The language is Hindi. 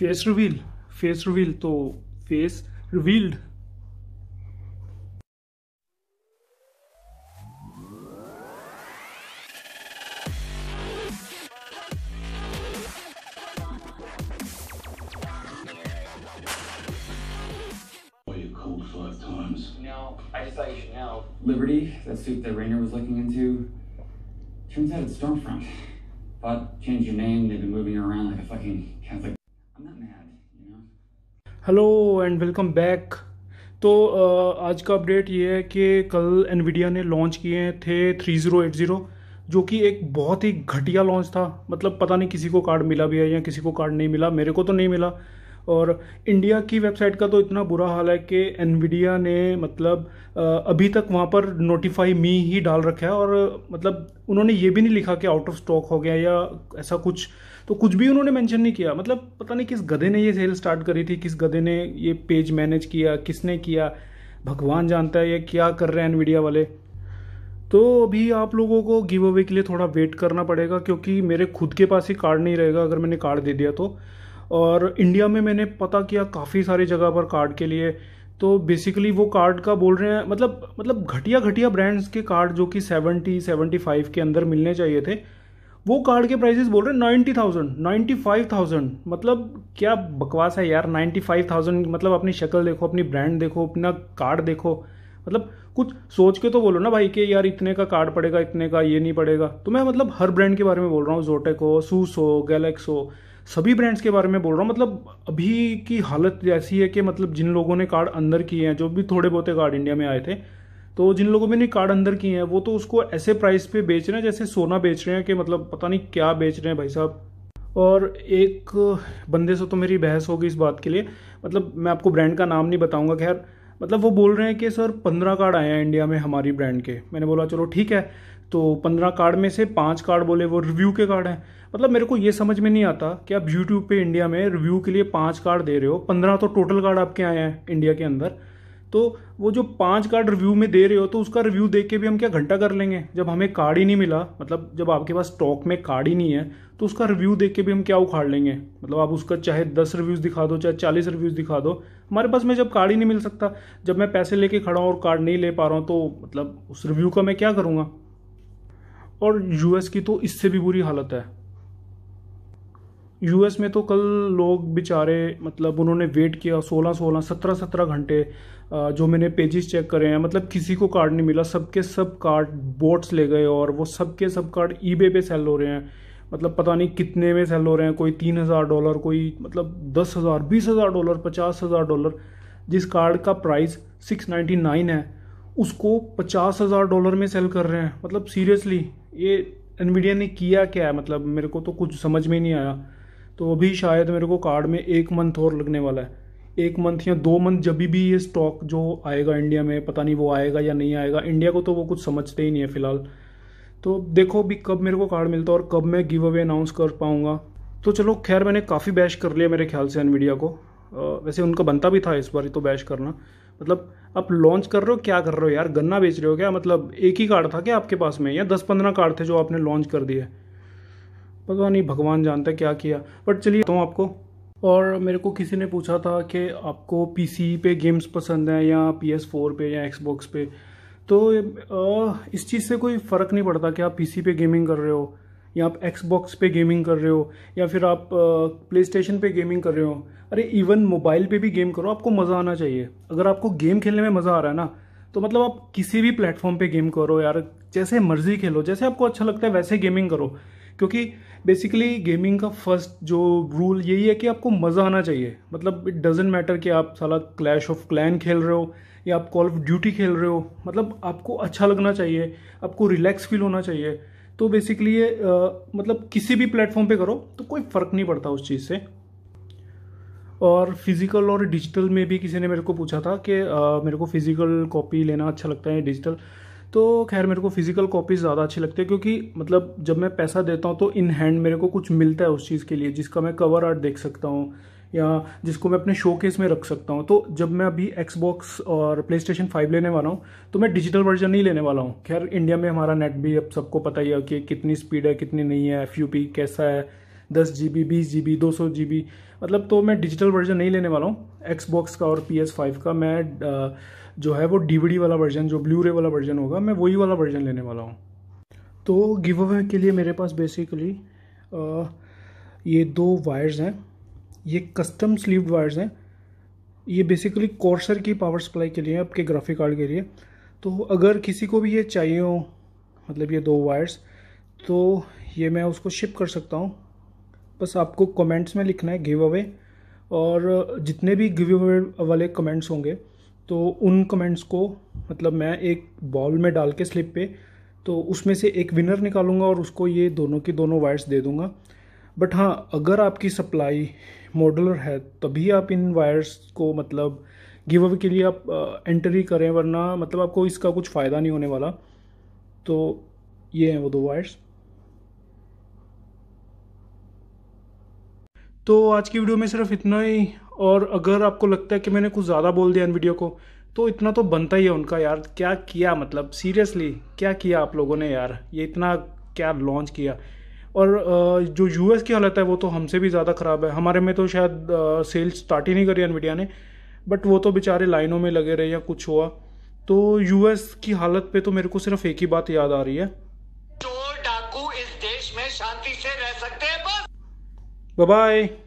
face reveal face reveal So face revealed Five times. No, I just thought you should know. Liberty, that suit that Rainer was looking into, turns out it's Stormfront. But changed your name, they've been moving around like a fucking Catholic I'm not mad, you know. Hello and welcome back तो आज का अपडेट ये है कि कल एनवीडिया ने लॉन्च किए थे 3080 जो कि एक बहुत ही घटिया लॉन्च था मतलब पता नहीं किसी को कार्ड मिला भी है या किसी को कार्ड नहीं मिला मेरे को तो नहीं मिला और इंडिया की वेबसाइट का तो इतना बुरा हाल है कि एनविडिया ने मतलब अभी तक वहाँ पर नोटिफाई मी ही डाल रखा है और मतलब उन्होंने ये भी नहीं लिखा कि आउट ऑफ स्टॉक हो गया या ऐसा कुछ तो कुछ भी उन्होंने मेंशन नहीं किया मतलब पता नहीं किस गधे ने ये सेल स्टार्ट करी थी किस गधे ने ये पेज मैनेज किया किसने किया भगवान जानता है ये क्या कर रहे हैं एनविडिया वाले तो अभी आप लोगों को गिव अवे के लिए थोड़ा वेट करना पड़ेगा क्योंकि मेरे खुद के पास ही कार्ड नहीं रहेगा अगर मैंने कार्ड दे दिया तो और इंडिया में मैंने पता किया काफ़ी सारी जगह पर कार्ड के लिए तो बेसिकली वो कार्ड का बोल रहे हैं मतलब मतलब घटिया घटिया ब्रांड्स के कार्ड जो कि सेवेंटी सेवेंटी फाइव के अंदर मिलने चाहिए थे वो कार्ड के प्राइसेस बोल रहे हैं ninety thousand ninety five thousand मतलब क्या बकवास है यार नाइन्टी फाइव थाउजेंड मतलब अपनी शक्ल देखो अपनी ब्रांड देखो अपना कार्ड देखो मतलब कुछ सोच के तो बोलो ना भाई कि यार इतने का कार्ड पड़ेगा इतने का ये नहीं पड़ेगा तो मैं मतलब हर ब्रांड के बारे में बोल रहा हूँ जोटेक हो सूस हो गैलेक्स हो सभी ब्रांड्स के बारे में बोल रहा हूँ मतलब अभी की हालत ऐसी है कि मतलब जिन लोगों ने कार्ड अंदर किए हैं जो भी थोड़े बहुत कार्ड इंडिया में आए थे तो जिन लोगों ने कार्ड अंदर किए हैं वो तो उसको ऐसे प्राइस पे बेच रहे हैं जैसे सोना बेच रहे हैं कि मतलब पता नहीं क्या बेच रहे हैं भाई साहब और एक बंदे से तो मेरी बहस होगी इस बात के लिए मतलब मैं आपको ब्रांड का नाम नहीं बताऊंगा खैर मतलब वो बोल रहे हैं कि सर पंद्रह कार्ड आए हैं इंडिया में हमारी ब्रांड के मैंने बोला चलो ठीक है तो पंद्रह कार्ड में से पांच कार्ड बोले वो रिव्यू के कार्ड हैं मतलब मेरे को ये समझ में नहीं आता कि आप यूट्यूब पे इंडिया में रिव्यू के लिए पांच कार्ड दे रहे हो पंद्रह तो टोटल कार्ड आपके आए हैं इंडिया के अंदर तो वो जो पांच कार्ड रिव्यू में दे रहे हो तो उसका रिव्यू देख के भी हम क्या घंटा कर लेंगे जब हमें कार्ड ही नहीं मिला मतलब जब आपके पास स्टॉक में कार्ड ही नहीं है तो उसका रिव्यू देख के भी हम क्या उखाड़ लेंगे मतलब आप उसका चाहे दस रिव्यूज़ दिखा दो चाहे चालीस रिव्यूज़ दिखा दो हमारे पास में जब कार्ड ही नहीं मिल सकता जब मैं पैसे लेके खड़ा हूँ और कार्ड नहीं ले पा रहा हूँ तो मतलब उस रिव्यू का मैं क्या करूँगा और यूएस की तो इससे भी बुरी हालत है यूएस में तो कल लोग बेचारे मतलब उन्होंने वेट किया सोलह सोलह सत्रह सत्रह घंटे जो मैंने पेजेस चेक करे हैं मतलब किसी को कार्ड नहीं मिला सबके सब कार्ड बोट्स ले गए और वो सबके सब कार्ड ईबे पे सेल हो रहे हैं मतलब पता नहीं कितने में सेल हो रहे हैं कोई तीन हज़ार डॉलर कोई मतलब दस हज़ार बीस हज़ार डॉलर पचास हज़ार डॉलर जिस कार्ड का प्राइस सिक्स नाइन्टी नाइन है उसको पचास हज़ार डॉलर में सेल कर रहे हैं मतलब सीरियसली ये एनवीडिया ने किया क्या है मतलब मेरे को तो कुछ समझ में नहीं आया तो अभी शायद मेरे को कार्ड में एक मंथ और लगने वाला है एक मंथ या दो मंथ जब भी ये स्टॉक जो आएगा इंडिया में पता नहीं वो आएगा या नहीं आएगा इंडिया को तो वो कुछ समझते ही नहीं है फिलहाल तो देखो अभी कब मेरे को कार्ड मिलता है और कब मैं गिव अवे अनाउंस कर पाऊँगा तो चलो खैर मैंने काफ़ी बैश कर लिया मेरे ख्याल से एनवीडिया को वैसे उनका बनता भी था इस बार तो बैश करना मतलब आप लॉन्च कर रहे हो क्या कर रहे हो यार गन्ना बेच रहे हो क्या मतलब एक ही कार्ड था क्या आपके पास में या दस पंद्रह कार्ड थे जो आपने लॉन्च कर दिए पता नहीं भगवान जानता क्या किया बट चलिए तो आपको और मेरे को किसी ने पूछा था कि आपको पी पे गेम्स पसंद हैं या पी एस फोर पे या एक्सबॉक्स पे तो इस चीज़ से कोई फ़र्क नहीं पड़ता कि आप पी पे गेमिंग कर रहे हो या आप एक्सबॉक्स पे गेमिंग कर रहे हो या फिर आप प्ले स्टेशन पर गेमिंग कर रहे हो अरे इवन मोबाइल पे भी गेम करो आपको मज़ा आना चाहिए अगर आपको गेम खेलने में मज़ा आ रहा है ना तो मतलब आप किसी भी प्लेटफॉर्म पे गेम करो यार जैसे मर्जी खेलो जैसे आपको अच्छा लगता है वैसे गेमिंग करो क्योंकि बेसिकली गेमिंग का फर्स्ट जो रूल यही है कि आपको मज़ा आना चाहिए मतलब इट डजेंट मैटर कि आप साला क्लैश ऑफ क्लैन खेल रहे हो या आप कॉल ऑफ ड्यूटी खेल रहे हो मतलब आपको अच्छा लगना चाहिए आपको रिलैक्स फील होना चाहिए तो बेसिकली ये मतलब किसी भी प्लेटफॉर्म पे करो तो कोई फ़र्क नहीं पड़ता उस चीज़ से और फिज़िकल और डिजिटल में भी किसी ने मेरे को पूछा था कि आ, मेरे को फ़िज़िकल कॉपी लेना अच्छा लगता है डिजिटल तो खैर मेरे को फ़िज़िकल कॉपी ज़्यादा अच्छी लगती है क्योंकि मतलब जब मैं पैसा देता हूँ तो इन हैंड मेरे को कुछ मिलता है उस चीज़ के लिए जिसका मैं कवर आर्ट देख सकता हूँ या जिसको मैं अपने शो केस में रख सकता हूँ तो जब मैं अभी एक्सबॉक्स और प्ले स्टेशन फाइव लेने वाला हूँ तो मैं डिजिटल वर्जन नहीं लेने वाला हूँ खैर इंडिया में हमारा नेट भी अब सबको पता ही है कि कितनी स्पीड है कितनी नहीं है एफ कैसा है दस जी बी बीस जी बी दो सौ जी बी मतलब तो मैं डिजिटल वर्जन नहीं लेने वाला हूँ एक्सबॉक्स का और पी एस फाइव का मैं जो है वो डी वी डी वाला वर्जन जो ब्लू रे वाला वर्जन होगा मैं वही वाला वर्जन लेने वाला हूँ तो गिव अवे के लिए मेरे पास बेसिकली ये दो वायर्स हैं ये कस्टम स्लीव्ड वायर्स हैं ये बेसिकली कॉर्सर की पावर सप्लाई के लिए आपके ग्राफिक कार्ड के लिए तो अगर किसी को भी ये चाहिए हो मतलब ये दो वायर्स तो ये मैं उसको शिप कर सकता हूँ बस आपको कमेंट्स में लिखना है गिव अवे और जितने भी गिव अवे वाले कमेंट्स होंगे तो उन कमेंट्स को मतलब मैं एक बॉल में डाल के स्लिप पे तो उसमें से एक विनर निकालूंगा और उसको ये दोनों के दोनों वायर्स दे दूंगा बट हाँ अगर आपकी सप्लाई मॉडलर है तभी आप इन वायर्स को मतलब गिव अवे के लिए आप एंटर ही करें वरना मतलब आपको इसका कुछ फ़ायदा नहीं होने वाला तो ये हैं वो दो वायर्स तो आज की वीडियो में सिर्फ इतना ही और अगर आपको लगता है कि मैंने कुछ ज़्यादा बोल दिया इन वीडियो को तो इतना तो बनता ही है उनका यार क्या किया मतलब सीरियसली क्या किया आप लोगों ने यार ये इतना क्या लॉन्च किया और जो यूएस की हालत है वो तो हमसे भी ज़्यादा ख़राब है हमारे में तो शायद सेल्स स्टार्ट ही नहीं करी एनवीडिया ने बट वो तो बेचारे लाइनों में लगे रहे या कुछ हुआ तो यूएस की हालत पे तो मेरे को सिर्फ एक ही बात याद आ रही है चोर डाकू इस देश में शांति से रह सकते हैं बस बाय